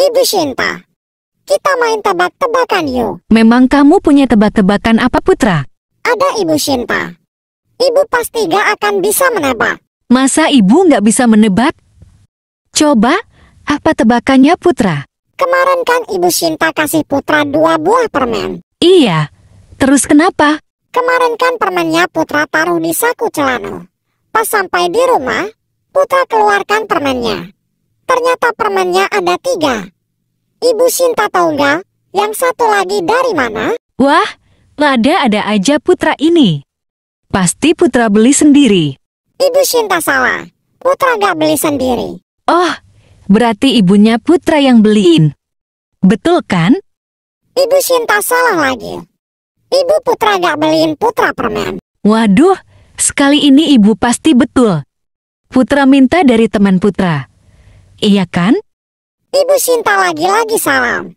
Ibu Shinpa, kita main tebak-tebakan yuk. Memang kamu punya tebak-tebakan apa Putra? Ada Ibu Shinpa. Ibu pasti gak akan bisa menebak. Masa ibu gak bisa menebak? Coba, apa tebakannya Putra? Kemarin kan Ibu Shinta kasih Putra dua buah permen. Iya, terus kenapa? Kemarin kan permennya Putra taruh di saku celana. Pas sampai di rumah, Putra keluarkan permennya ternyata permennya ada tiga. Ibu Sinta tahu nggak? Yang satu lagi dari mana? Wah, lada ada aja putra ini. Pasti putra beli sendiri. Ibu Sinta salah. Putra nggak beli sendiri. Oh, berarti ibunya putra yang beliin. Betul kan? Ibu Sinta salah lagi. Ibu putra nggak beliin putra permen. Waduh, sekali ini ibu pasti betul. Putra minta dari teman putra iya kan? Ibu Sinta lagi-lagi salam.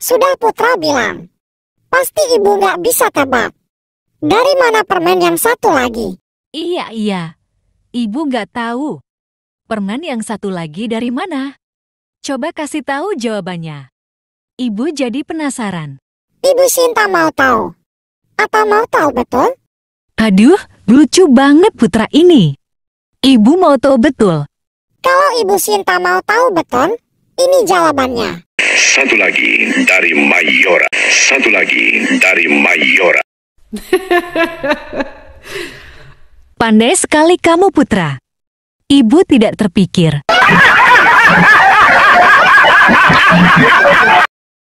Sudah Putra bilang. Pasti ibu nggak bisa tebak. Dari mana permen yang satu lagi? Iya, iya. Ibu nggak tahu. Permen yang satu lagi dari mana? Coba kasih tahu jawabannya. Ibu jadi penasaran. Ibu Sinta mau tahu. Apa mau tahu betul? Aduh, lucu banget putra ini. Ibu mau tahu betul. Kalau Ibu Sinta mau tahu beton, ini jawabannya. Satu lagi dari Mayora. Satu lagi dari Mayora. Pandai sekali kamu, Putra. Ibu tidak terpikir.